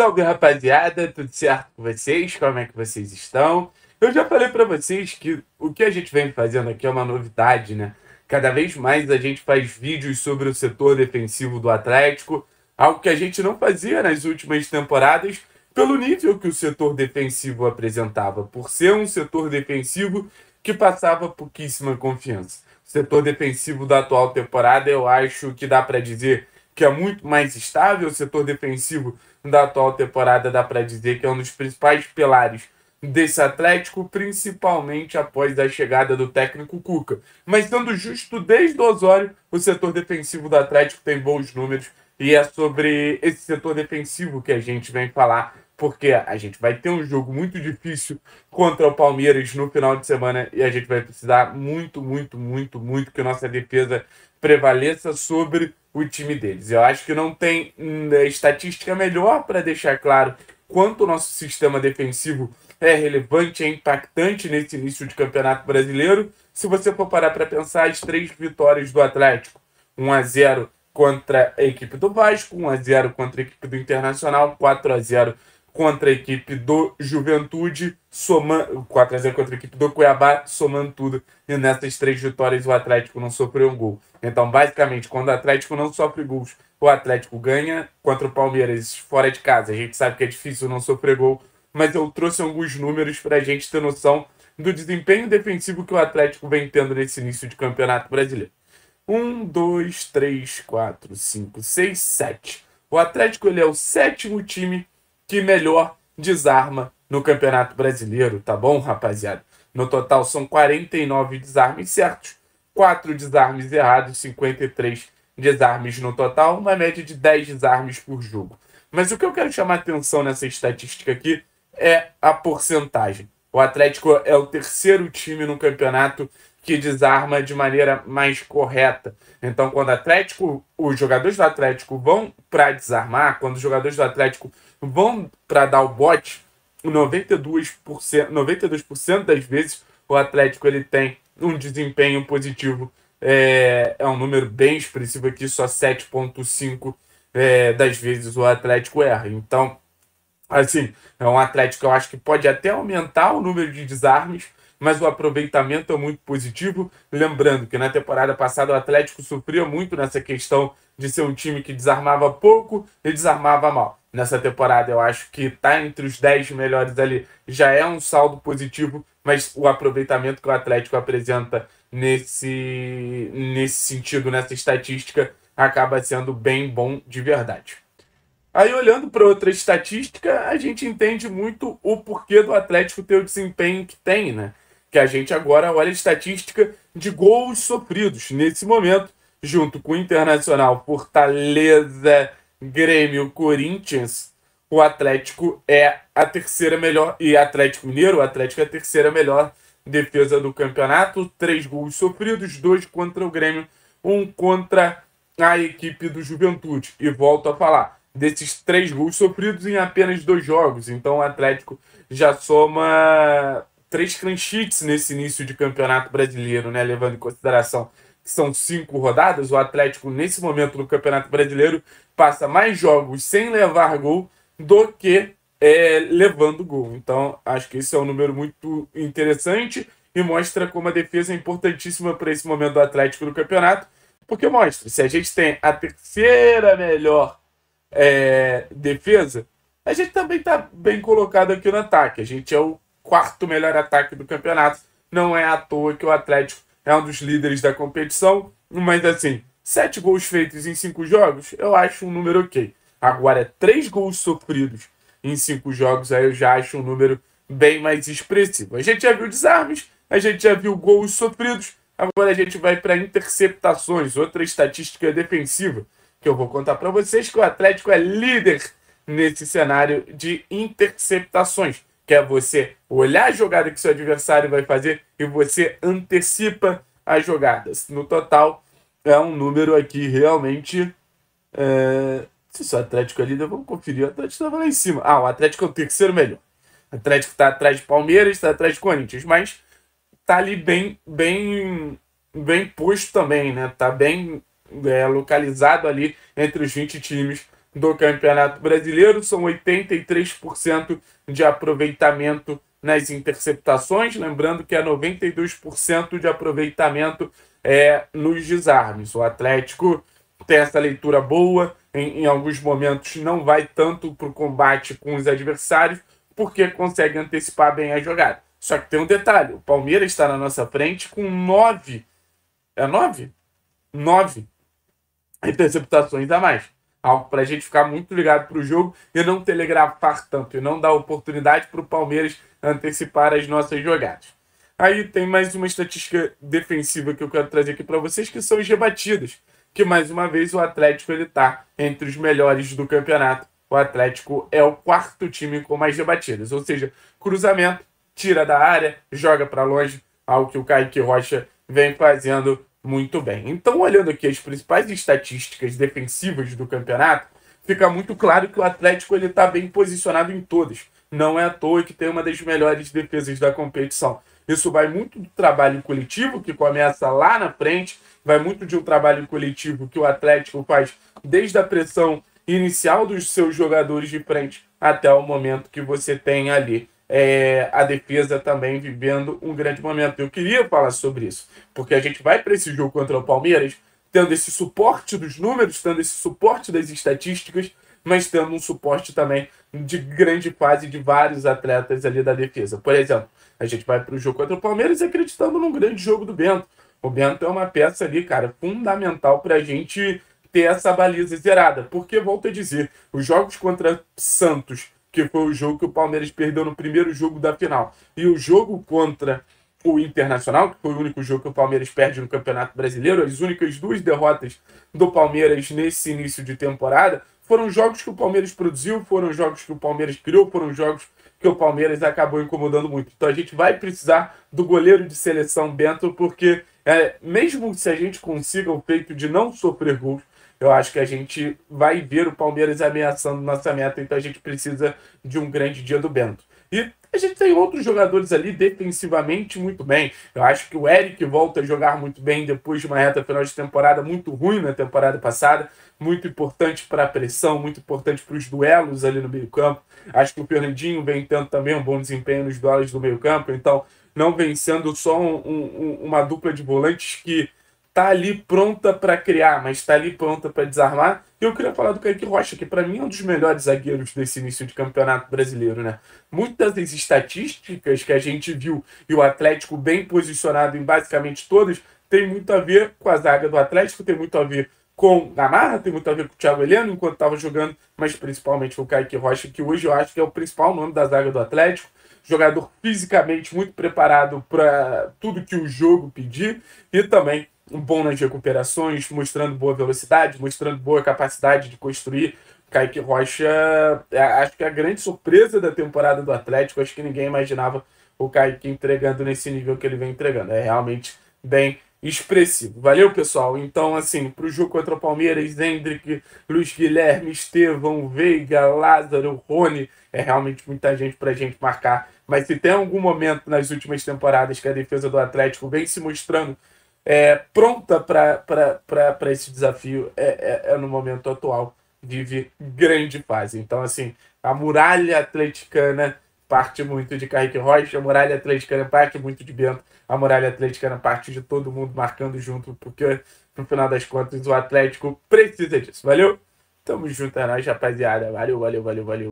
Salve então, rapaziada, tudo certo com vocês? Como é que vocês estão? Eu já falei para vocês que o que a gente vem fazendo aqui é uma novidade, né? Cada vez mais a gente faz vídeos sobre o setor defensivo do Atlético, algo que a gente não fazia nas últimas temporadas pelo nível que o setor defensivo apresentava, por ser um setor defensivo que passava pouquíssima confiança. O setor defensivo da atual temporada, eu acho que dá para dizer que é muito mais estável. O setor defensivo da atual temporada dá para dizer que é um dos principais pilares desse Atlético, principalmente após a chegada do técnico Cuca. Mas sendo justo, desde o Osório, o setor defensivo do Atlético tem bons números e é sobre esse setor defensivo que a gente vem falar porque a gente vai ter um jogo muito difícil contra o Palmeiras no final de semana e a gente vai precisar muito, muito, muito, muito que nossa defesa prevaleça sobre o time deles. Eu acho que não tem hum, estatística melhor para deixar claro quanto o nosso sistema defensivo é relevante, é impactante nesse início de campeonato brasileiro. Se você for parar para pensar, as três vitórias do Atlético, 1 a 0 contra a equipe do Vasco, 1 a 0 contra a equipe do Internacional, 4 a 0 contra a equipe do Juventude, somando 4 a 0 contra a equipe do Cuiabá, somando tudo. E nessas três vitórias o Atlético não sofreu um gol. Então, basicamente, quando o Atlético não sofre gols, o Atlético ganha contra o Palmeiras fora de casa. A gente sabe que é difícil não sofrer gol, mas eu trouxe alguns números para a gente ter noção do desempenho defensivo que o Atlético vem tendo nesse início de campeonato brasileiro. 1, 2, 3, 4, 5, 6, 7. O Atlético ele é o sétimo time que melhor desarma no Campeonato Brasileiro, tá bom, rapaziada? No total são 49 desarmes certos, 4 desarmes errados, 53 desarmes no total, uma média de 10 desarmes por jogo. Mas o que eu quero chamar atenção nessa estatística aqui é a porcentagem. O Atlético é o terceiro time no campeonato que desarma de maneira mais correta. Então, quando o Atlético, os jogadores do Atlético vão para desarmar, quando os jogadores do Atlético vão para dar o bote, 92%, 92% das vezes o Atlético ele tem um desempenho positivo. É, é um número bem expressivo aqui, só 7,5% é, das vezes o Atlético erra. Então, assim, é um Atlético que eu acho que pode até aumentar o número de desarmes, mas o aproveitamento é muito positivo. Lembrando que na temporada passada o Atlético sofria muito nessa questão de ser um time que desarmava pouco e desarmava mal. Nessa temporada eu acho que tá entre os 10 melhores ali, já é um saldo positivo, mas o aproveitamento que o Atlético apresenta nesse, nesse sentido, nessa estatística, acaba sendo bem bom de verdade. Aí, olhando para outra estatística, a gente entende muito o porquê do Atlético ter o desempenho que tem, né? que a gente agora olha a estatística de gols sofridos nesse momento, junto com o Internacional, Fortaleza, Grêmio, Corinthians, o Atlético é a terceira melhor e Atlético Mineiro, o Atlético é a terceira melhor defesa do campeonato, três gols sofridos, dois contra o Grêmio, um contra a equipe do Juventude. E volto a falar, desses três gols sofridos em apenas dois jogos, então o Atlético já soma três cranchites nesse início de campeonato brasileiro, né? Levando em consideração que são cinco rodadas, o Atlético, nesse momento do Campeonato Brasileiro, passa mais jogos sem levar gol do que é, levando gol. Então, acho que esse é um número muito interessante e mostra como a defesa é importantíssima para esse momento do Atlético no campeonato, porque mostra, se a gente tem a terceira melhor é, defesa, a gente também está bem colocado aqui no ataque. A gente é o quarto melhor ataque do campeonato. Não é à toa que o Atlético é um dos líderes da competição, mas assim, sete gols feitos em cinco jogos, eu acho um número ok. Agora, três gols sofridos em cinco jogos, aí eu já acho um número bem mais expressivo. A gente já viu desarmes, a gente já viu gols sofridos, agora a gente vai para interceptações, outra estatística defensiva, que eu vou contar para vocês é que o Atlético é líder nesse cenário de interceptações que é você olhar a jogada que seu adversário vai fazer e você antecipa as jogadas. No total, é um número aqui realmente. É... Se o Atlético é líder, vamos conferir. O Atlético estava lá em cima. Ah, o Atlético é o terceiro melhor. O Atlético está atrás de Palmeiras, está atrás de Corinthians, mas tá ali bem, bem, bem posto também, né? Tá bem é, localizado ali entre os 20 times do Campeonato Brasileiro, são 83% de aproveitamento nas interceptações, lembrando que é 92% de aproveitamento é, nos desarmes. O Atlético tem essa leitura boa, em, em alguns momentos não vai tanto para o combate com os adversários, porque consegue antecipar bem a jogada. Só que tem um detalhe: o Palmeiras está na nossa frente com nove. É nove? Nove interceptações a mais algo para a gente ficar muito ligado para o jogo e não telegrafar tanto, e não dar oportunidade para o Palmeiras antecipar as nossas jogadas. Aí tem mais uma estatística defensiva que eu quero trazer aqui para vocês, que são as rebatidas, que mais uma vez o Atlético está entre os melhores do campeonato. O Atlético é o quarto time com mais rebatidas, ou seja, cruzamento, tira da área, joga para longe, algo que o Kaique Rocha vem fazendo muito bem. Então, olhando aqui as principais estatísticas defensivas do campeonato, fica muito claro que o Atlético ele está bem posicionado em todas. Não é à toa que tem uma das melhores defesas da competição. Isso vai muito do trabalho coletivo que começa lá na frente, vai muito de um trabalho coletivo que o Atlético faz desde a pressão inicial dos seus jogadores de frente até o momento que você tem ali é, a defesa também vivendo um grande momento. Eu queria falar sobre isso, porque a gente vai para esse jogo contra o Palmeiras tendo esse suporte dos números, tendo esse suporte das estatísticas, mas tendo um suporte também de grande fase de vários atletas ali da defesa. Por exemplo, a gente vai para o jogo contra o Palmeiras acreditando num grande jogo do Bento. O Bento é uma peça ali, cara, fundamental para a gente ter essa baliza zerada. Porque, volto a dizer, os jogos contra Santos que foi o jogo que o Palmeiras perdeu no primeiro jogo da final. E o jogo contra o Internacional, que foi o único jogo que o Palmeiras perde no Campeonato Brasileiro, as únicas duas derrotas do Palmeiras nesse início de temporada foram jogos que o Palmeiras produziu, foram jogos que o Palmeiras criou, foram jogos que o Palmeiras acabou incomodando muito. Então a gente vai precisar do goleiro de seleção Bento, porque é, mesmo se a gente consiga o feito de não sofrer gols, eu acho que a gente vai ver o Palmeiras ameaçando nossa meta, então a gente precisa de um grande dia do Bento. E a gente tem outros jogadores ali defensivamente muito bem. Eu acho que o Eric volta a jogar muito bem depois de uma reta final de temporada muito ruim na temporada passada. Muito importante para a pressão, muito importante para os duelos ali no meio-campo. Acho que o Fernandinho vem tendo também um bom desempenho nos duelos do meio-campo. Então, não vencendo só um, um, uma dupla de volantes que tá ali pronta para criar, mas está ali pronta para desarmar. E eu queria falar do Kaique Rocha, que para mim é um dos melhores zagueiros desse início de campeonato brasileiro, né? Muitas das estatísticas que a gente viu e o Atlético bem posicionado em basicamente todas tem muito a ver com a zaga do Atlético, tem muito a ver com Gamarra, tem muito a ver com o Thiago Heleno enquanto estava jogando, mas principalmente com o Kaique Rocha, que hoje eu acho que é o principal nome da zaga do Atlético jogador fisicamente muito preparado para tudo que o jogo pedir e também um bom nas recuperações, mostrando boa velocidade, mostrando boa capacidade de construir. Kaique Rocha, é, acho que a grande surpresa da temporada do Atlético, acho que ninguém imaginava o Kaique entregando nesse nível que ele vem entregando. É realmente bem expressivo. Valeu, pessoal. Então, assim, para o jogo contra o Palmeiras, Hendrick, Luiz Guilherme, Estevão, Veiga, Lázaro, Rony, é realmente muita gente para a gente marcar. Mas se tem algum momento nas últimas temporadas que a defesa do Atlético vem se mostrando é, pronta para esse desafio é, é, é, no momento atual. Vive grande fase. Então, assim, a muralha atleticana parte muito de Kaique Rocha, a muralha atleticana parte muito de Bento, a muralha atleticana parte de todo mundo marcando junto, porque no final das contas o Atlético precisa disso. Valeu? Tamo junto, é nóis, rapaziada. Valeu, valeu, valeu, valeu.